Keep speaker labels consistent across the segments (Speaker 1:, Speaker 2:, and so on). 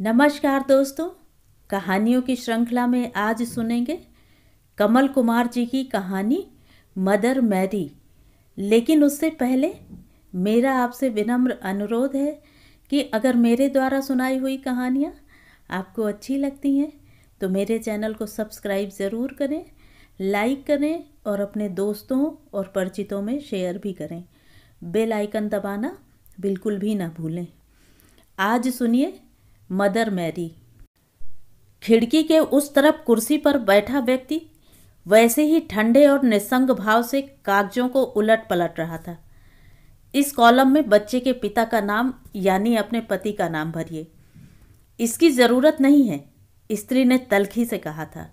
Speaker 1: नमस्कार दोस्तों कहानियों की श्रृंखला में आज सुनेंगे कमल कुमार जी की कहानी मदर मैरी लेकिन उससे पहले मेरा आपसे विनम्र अनुरोध है कि अगर मेरे द्वारा सुनाई हुई कहानियाँ आपको अच्छी लगती हैं तो मेरे चैनल को सब्सक्राइब ज़रूर करें लाइक करें और अपने दोस्तों और परिचितों में शेयर भी करें बेल आइकन दबाना बिल्कुल भी ना भूलें आज सुनिए मदर मैरी खिड़की के उस तरफ कुर्सी पर बैठा व्यक्ति वैसे ही ठंडे और निसंग भाव से कागजों को उलट पलट रहा था इस कॉलम में बच्चे के पिता का नाम यानी अपने पति का नाम भरिए इसकी ज़रूरत नहीं है स्त्री ने तलखी से कहा था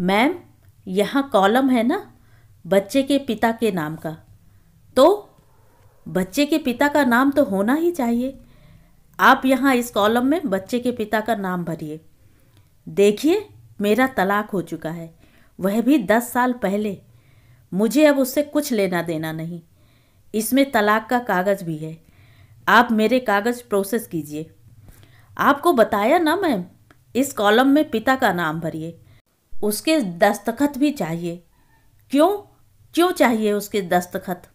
Speaker 1: मैम यहाँ कॉलम है ना बच्चे के पिता के नाम का तो बच्चे के पिता का नाम तो होना ही चाहिए आप यहाँ इस कॉलम में बच्चे के पिता का नाम भरिए देखिए मेरा तलाक हो चुका है वह भी दस साल पहले मुझे अब उससे कुछ लेना देना नहीं इसमें तलाक का कागज़ भी है आप मेरे कागज़ प्रोसेस कीजिए आपको बताया ना मैम इस कॉलम में पिता का नाम भरिए उसके दस्तखत भी चाहिए क्यों क्यों चाहिए उसके दस्तखत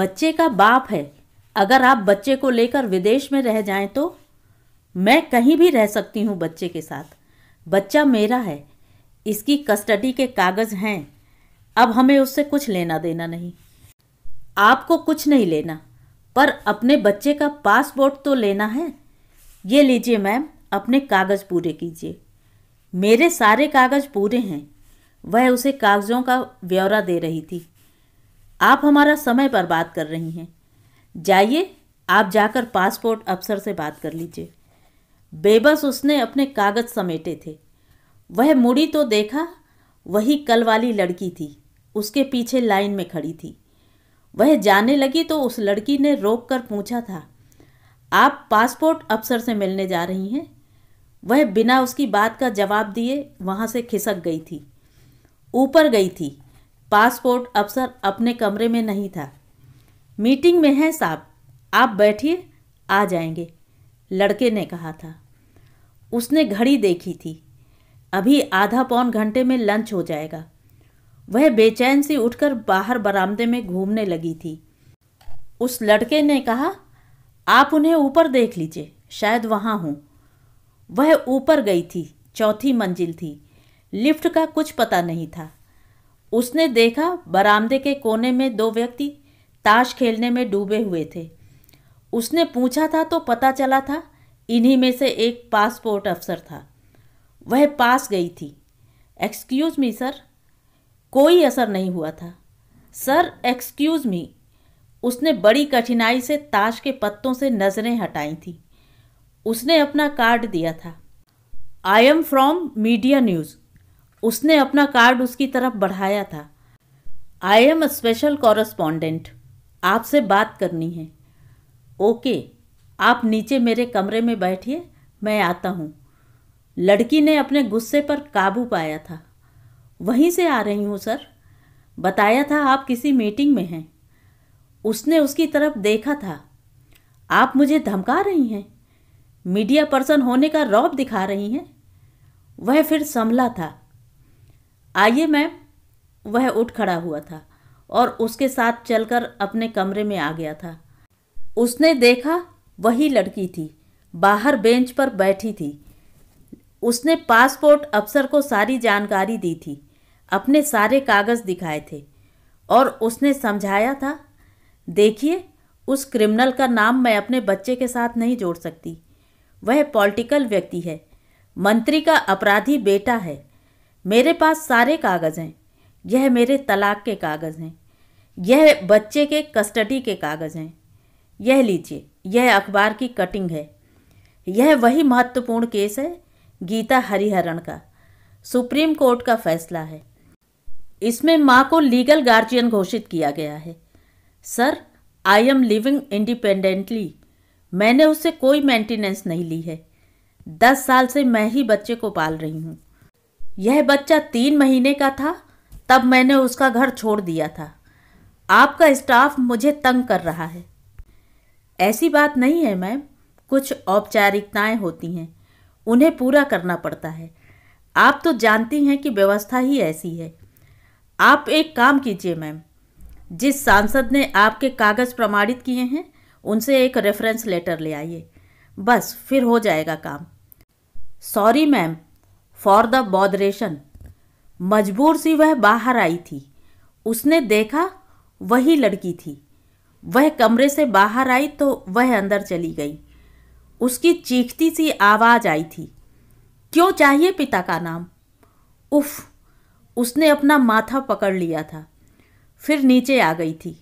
Speaker 1: बच्चे का बाप है अगर आप बच्चे को लेकर विदेश में रह जाएं तो मैं कहीं भी रह सकती हूँ बच्चे के साथ बच्चा मेरा है इसकी कस्टडी के कागज़ हैं अब हमें उससे कुछ लेना देना नहीं आपको कुछ नहीं लेना पर अपने बच्चे का पासपोर्ट तो लेना है ये लीजिए मैम अपने कागज़ पूरे कीजिए मेरे सारे कागज़ पूरे हैं वह उसे कागज़ों का ब्यौरा दे रही थी आप हमारा समय बर्बाद कर रही हैं जाइए आप जाकर पासपोर्ट अफसर से बात कर लीजिए बेबस उसने अपने कागज समेटे थे वह मुड़ी तो देखा वही कल वाली लड़की थी उसके पीछे लाइन में खड़ी थी वह जाने लगी तो उस लड़की ने रोक कर पूछा था आप पासपोर्ट अफसर से मिलने जा रही हैं वह बिना उसकी बात का जवाब दिए वहाँ से खिसक गई थी ऊपर गई थी पासपोर्ट अफसर अपने कमरे में नहीं था मीटिंग में हैं साहब आप बैठिए आ जाएंगे लड़के ने कहा था उसने घड़ी देखी थी अभी आधा पौन घंटे में लंच हो जाएगा वह बेचैन सी उठकर बाहर बरामदे में घूमने लगी थी उस लड़के ने कहा आप उन्हें ऊपर देख लीजिए शायद वहाँ हूँ वह ऊपर गई थी चौथी मंजिल थी लिफ्ट का कुछ पता नहीं था उसने देखा बरामदे के कोने में दो व्यक्ति ताश खेलने में डूबे हुए थे उसने पूछा था तो पता चला था इन्हीं में से एक पासपोर्ट अफसर था वह पास गई थी एक्सक्यूज़ मी सर कोई असर नहीं हुआ था सर एक्सक्यूज़ मी उसने बड़ी कठिनाई से ताश के पत्तों से नज़रें हटाई थी उसने अपना कार्ड दिया था I am from media news उसने अपना कार्ड उसकी तरफ बढ़ाया था I am a special correspondent आपसे बात करनी है ओके आप नीचे मेरे कमरे में बैठिए मैं आता हूँ लड़की ने अपने गुस्से पर काबू पाया था वहीं से आ रही हूँ सर बताया था आप किसी मीटिंग में हैं उसने उसकी तरफ देखा था आप मुझे धमका रही हैं मीडिया पर्सन होने का रौब दिखा रही हैं वह फिर संभला था आइए मैम वह उठ खड़ा हुआ था और उसके साथ चलकर अपने कमरे में आ गया था उसने देखा वही लड़की थी बाहर बेंच पर बैठी थी उसने पासपोर्ट अफसर को सारी जानकारी दी थी अपने सारे कागज़ दिखाए थे और उसने समझाया था देखिए उस क्रिमिनल का नाम मैं अपने बच्चे के साथ नहीं जोड़ सकती वह पॉलिटिकल व्यक्ति है मंत्री का अपराधी बेटा है मेरे पास सारे कागज़ हैं यह मेरे तलाक के कागज़ हैं यह बच्चे के कस्टडी के कागज़ हैं यह लीजिए यह अखबार की कटिंग है यह वही महत्वपूर्ण केस है गीता हरिहरण का सुप्रीम कोर्ट का फैसला है इसमें माँ को लीगल गार्जियन घोषित किया गया है sir I am living independently मैंने उससे कोई मेंटेनेंस नहीं ली है दस साल से मैं ही बच्चे को पाल रही हूँ यह बच्चा तीन महीने का था तब मैंने उसका घर छोड़ दिया था आपका स्टाफ मुझे तंग कर रहा है ऐसी बात नहीं है मैम कुछ औपचारिकताएं होती हैं उन्हें पूरा करना पड़ता है आप तो जानती हैं कि व्यवस्था ही ऐसी है आप एक काम कीजिए मैम जिस सांसद ने आपके कागज़ प्रमाणित किए हैं उनसे एक रेफरेंस लेटर ले आइए बस फिर हो जाएगा काम sorry ma'am for the botheration मजबूर सी वह बाहर आई थी उसने देखा वही लड़की थी वह कमरे से बाहर आई तो वह अंदर चली गई उसकी चीखती सी आवाज़ आई थी क्यों चाहिए पिता का नाम उफ उसने अपना माथा पकड़ लिया था फिर नीचे आ गई थी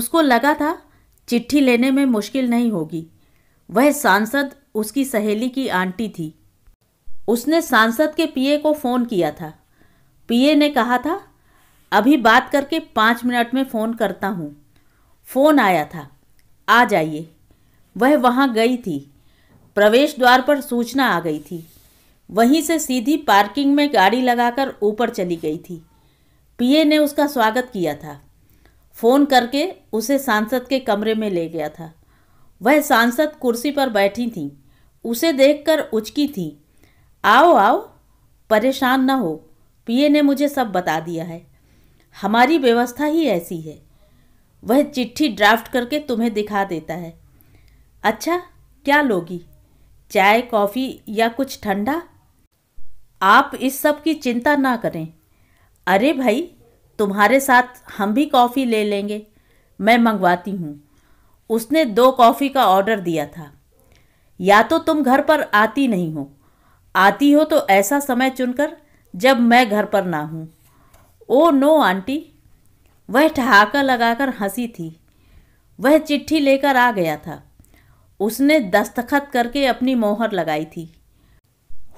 Speaker 1: उसको लगा था चिट्ठी लेने में मुश्किल नहीं होगी वह सांसद उसकी सहेली की आंटी थी उसने सांसद के पीए को फ़ोन किया था पीए ने कहा था अभी बात करके पाँच मिनट में फ़ोन करता हूँ फ़ोन आया था आ जाइए वह वहाँ गई थी प्रवेश द्वार पर सूचना आ गई थी वहीं से सीधी पार्किंग में गाड़ी लगाकर ऊपर चली गई थी पीए ने उसका स्वागत किया था फ़ोन करके उसे सांसद के कमरे में ले गया था वह सांसद कुर्सी पर बैठी थीं उसे देखकर उचकी थी आओ आओ परेशान न हो पीए ने मुझे सब बता दिया है हमारी व्यवस्था ही ऐसी है वह चिट्ठी ड्राफ्ट करके तुम्हें दिखा देता है अच्छा क्या लोगी चाय कॉफ़ी या कुछ ठंडा आप इस सब की चिंता ना करें अरे भाई तुम्हारे साथ हम भी कॉफ़ी ले लेंगे मैं मंगवाती हूँ उसने दो कॉफ़ी का ऑर्डर दिया था या तो तुम घर पर आती नहीं हो आती हो तो ऐसा समय चुनकर जब मैं घर पर ना हूँ ओ नो आंटी वह ठहाका लगाकर हंसी थी वह चिट्ठी लेकर आ गया था उसने दस्तखत करके अपनी मोहर लगाई थी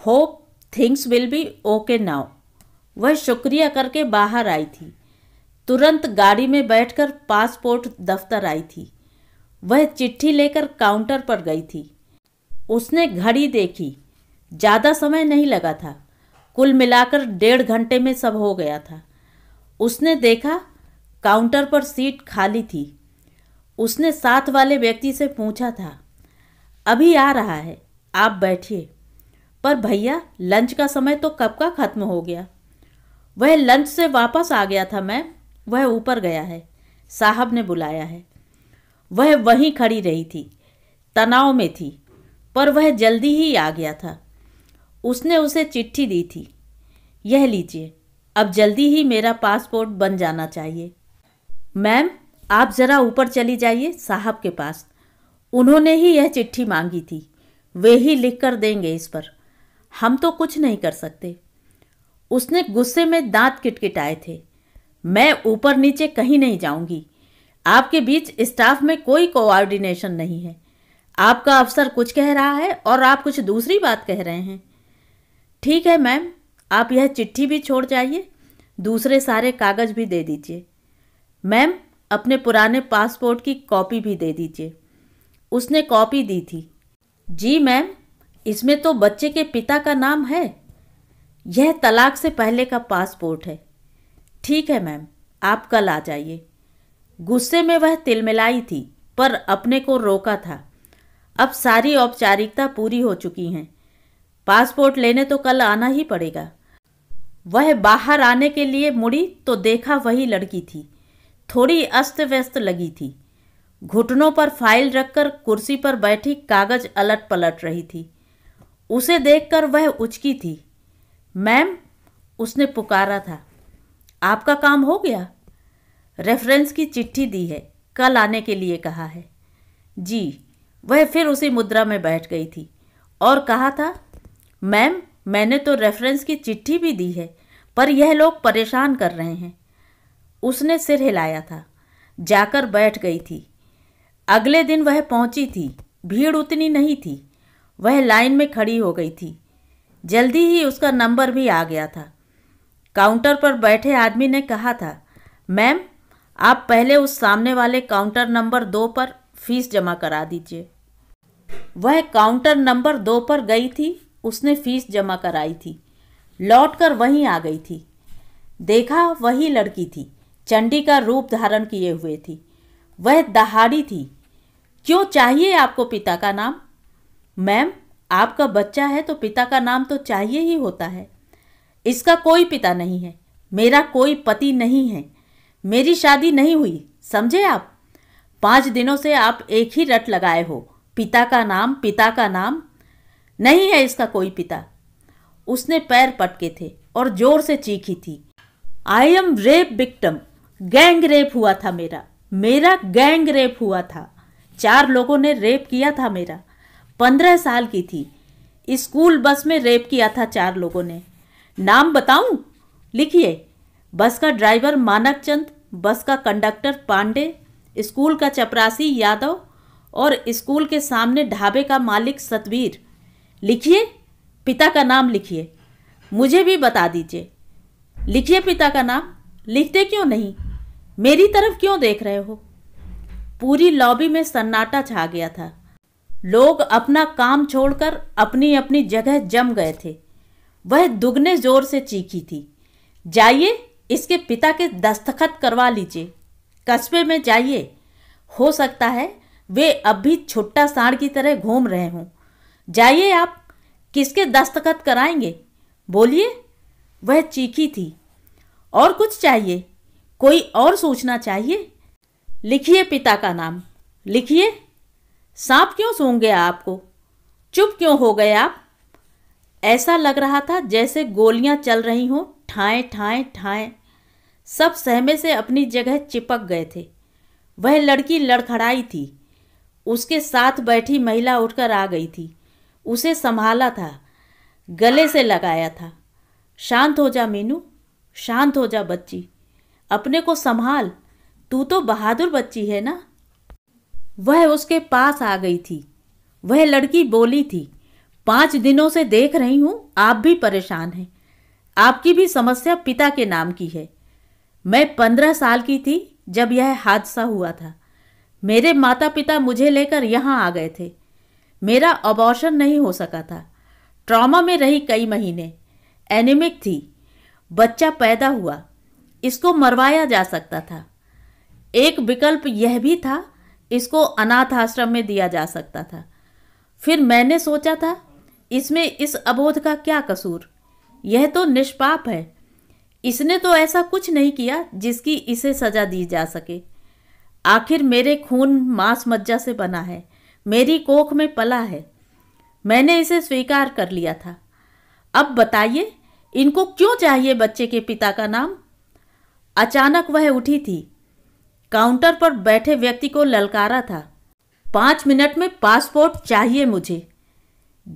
Speaker 1: hope things will be okay now वह शुक्रिया करके बाहर आई थी तुरंत गाड़ी में बैठकर पासपोर्ट दफ्तर आई थी वह चिट्ठी लेकर काउंटर पर गई थी उसने घड़ी देखी ज़्यादा समय नहीं लगा था कुल मिलाकर डेढ़ घंटे में सब हो गया था उसने देखा काउंटर पर सीट खाली थी उसने साथ वाले व्यक्ति से पूछा था अभी आ रहा है आप बैठिए पर भैया लंच का समय तो कब का ख़त्म हो गया वह लंच से वापस आ गया था मैम वह ऊपर गया है साहब ने बुलाया है वह वहीं खड़ी रही थी तनाव में थी पर वह जल्दी ही आ गया था उसने उसे चिट्ठी दी थी यह लीजिए अब जल्दी ही मेरा पासपोर्ट बन जाना चाहिए मैम आप ज़रा ऊपर चली जाइए साहब के पास उन्होंने ही यह चिट्ठी मांगी थी वे ही लिख कर देंगे इस पर हम तो कुछ नहीं कर सकते उसने गुस्से में दांत किटकिटाए थे मैं ऊपर नीचे कहीं नहीं जाऊंगी आपके बीच स्टाफ में कोई कोऑर्डिनेशन नहीं है आपका अफसर कुछ कह रहा है और आप कुछ दूसरी बात कह रहे हैं ठीक है मैम आप यह चिट्ठी भी छोड़ जाइए दूसरे सारे कागज भी दे दीजिए मैम अपने पुराने पासपोर्ट की कॉपी भी दे दीजिए उसने कॉपी दी थी जी मैम इसमें तो बच्चे के पिता का नाम है यह तलाक से पहले का पासपोर्ट है ठीक है मैम आप कल आ जाइए गुस्से में वह तिलमिलाई थी पर अपने को रोका था अब सारी औपचारिकता पूरी हो चुकी हैं पासपोर्ट लेने तो कल आना ही पड़ेगा वह बाहर आने के लिए मुड़ी तो देखा वही लड़की थी थोड़ी अस्त व्यस्त लगी थी घुटनों पर फाइल रखकर कुर्सी पर बैठी कागज अलट पलट रही थी उसे देखकर वह उचकी थी मैम उसने पुकारा था आपका काम हो गया रेफरेंस की चिट्ठी दी है कल आने के लिए कहा है जी वह फिर उसी मुद्रा में बैठ गई थी और कहा था मैम मैंने तो रेफरेंस की चिट्ठी भी दी है पर यह लोग परेशान कर रहे हैं उसने सिर हिलाया था जाकर बैठ गई थी अगले दिन वह पहुंची थी भीड़ उतनी नहीं थी वह लाइन में खड़ी हो गई थी जल्दी ही उसका नंबर भी आ गया था काउंटर पर बैठे आदमी ने कहा था मैम आप पहले उस सामने वाले काउंटर नंबर दो पर फीस जमा करा दीजिए वह काउंटर नंबर दो पर गई थी उसने फीस जमा कराई थी लौट कर वहीं आ गई थी देखा वही लड़की थी चंडी का रूप धारण किए हुए थी वह दहाड़ी थी क्यों चाहिए आपको पिता का नाम मैम आपका बच्चा है तो पिता का नाम तो चाहिए ही होता है इसका कोई पिता नहीं है मेरा कोई पति नहीं है मेरी शादी नहीं हुई समझे आप पाँच दिनों से आप एक ही रट लगाए हो पिता का नाम पिता का नाम नहीं है इसका कोई पिता उसने पैर पटके थे और जोर से चीखी थी I am rape victim gang rape हुआ था मेरा मेरा गैंग रेप हुआ था चार लोगों ने रेप किया था मेरा पंद्रह साल की थी स्कूल बस में रेप किया था चार लोगों ने नाम बताऊं लिखिए बस का ड्राइवर मानक चंद बस का कंडक्टर पांडे स्कूल का चपरासी यादव और स्कूल के सामने ढाबे का मालिक सतवीर लिखिए पिता का नाम लिखिए मुझे भी बता दीजिए लिखिए पिता का नाम लिखते क्यों नहीं मेरी तरफ क्यों देख रहे हो पूरी लॉबी में सन्नाटा छा गया था लोग अपना काम छोड़कर अपनी अपनी जगह जम गए थे वह दुगने जोर से चीखी थी जाइए इसके पिता के दस्तखत करवा लीजिए कस्बे में जाइए हो सकता है वे अब भी छुट्टा साढ़ की तरह घूम रहे हों जाइए आप किसके दस्तखत कराएंगे बोलिए वह चीखी थी और कुछ चाहिए कोई और सोचना चाहिए लिखिए पिता का नाम लिखिए सांप क्यों सूंघ गया आपको चुप क्यों हो गए आप ऐसा लग रहा था जैसे गोलियां चल रही हों ठाए ठाए ठाए सब सहमे से अपनी जगह चिपक गए थे वह लड़की लड़खड़ाई थी उसके साथ बैठी महिला उठकर आ गई थी उसे संभाला था गले से लगाया था शांत हो जा मीनू शांत हो जा बच्ची अपने को संभाल तू तो बहादुर बच्ची है ना वह उसके पास आ गई थी वह लड़की बोली थी पाँच दिनों से देख रही हूँ आप भी परेशान हैं आपकी भी समस्या पिता के नाम की है मैं पंद्रह साल की थी जब यह हादसा हुआ था मेरे माता पिता मुझे लेकर यहाँ आ गए थे मेरा अबॉर्शन नहीं हो सका था ट्रॉमा में रही कई महीने एनेमिक थी बच्चा पैदा हुआ इसको मरवाया जा सकता था एक विकल्प यह भी था इसको अनाथ आश्रम में दिया जा सकता था फिर मैंने सोचा था इसमें इस अबोध का क्या कसूर यह तो निष्पाप है इसने तो ऐसा कुछ नहीं किया जिसकी इसे सजा दी जा सके आखिर मेरे खून मांस मज्जा से बना है मेरी कोख में पला है मैंने इसे स्वीकार कर लिया था अब बताइए इनको क्यों चाहिए बच्चे के पिता का नाम अचानक वह उठी थी काउंटर पर बैठे व्यक्ति को ललकारा था पाँच मिनट में पासपोर्ट चाहिए मुझे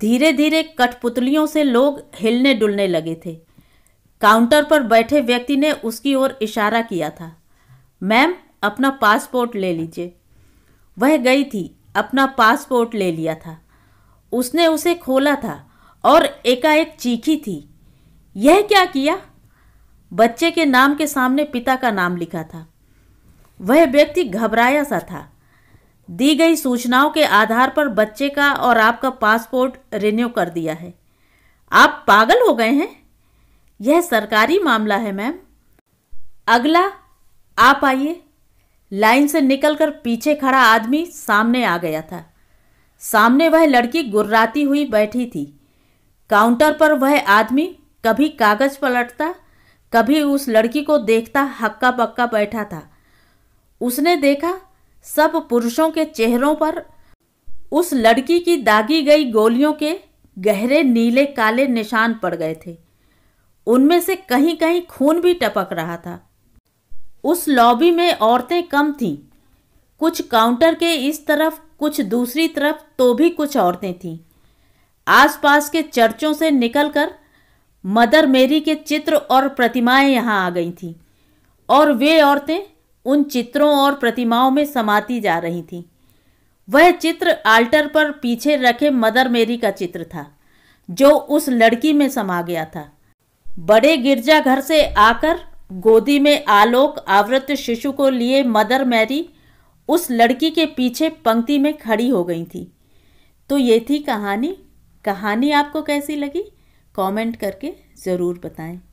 Speaker 1: धीरे धीरे कठपुतलियों से लोग हिलने डुलने लगे थे काउंटर पर बैठे व्यक्ति ने उसकी ओर इशारा किया था मैम अपना पासपोर्ट ले लीजिए वह गई थी अपना पासपोर्ट ले लिया था उसने उसे खोला था और एकाएक चीखी थी यह क्या किया बच्चे के नाम के सामने पिता का नाम लिखा था वह व्यक्ति घबराया सा था दी गई सूचनाओं के आधार पर बच्चे का और आपका पासपोर्ट रिन्यू कर दिया है आप पागल हो गए हैं यह सरकारी मामला है मैम अगला आप आइए लाइन से निकलकर पीछे खड़ा आदमी सामने आ गया था सामने वह लड़की गुर्राती हुई बैठी थी काउंटर पर वह आदमी कभी कागज पलटता कभी उस लड़की को देखता हक्का पक्का बैठा था उसने देखा सब पुरुषों के चेहरों पर उस लड़की की दागी गई गोलियों के गहरे नीले काले निशान पड़ गए थे उनमें से कहीं कहीं खून भी टपक रहा था उस लॉबी में औरतें कम थीं कुछ काउंटर के इस तरफ कुछ दूसरी तरफ तो भी कुछ औरतें थीं आसपास के चर्चों से निकलकर मदर मेरी के चित्र और प्रतिमाएं यहाँ आ गई थीं और वे औरतें उन चित्रों और प्रतिमाओं में समाती जा रही थीं वह चित्र आल्टर पर पीछे रखे मदर मेरी का चित्र था जो उस लड़की में समा गया था बड़े गिरजाघर से आकर गोदी में आलोक आवृत शिशु को लिए मदर मैरी उस लड़की के पीछे पंक्ति में खड़ी हो गई थी तो ये थी कहानी कहानी आपको कैसी लगी कमेंट करके ज़रूर बताएं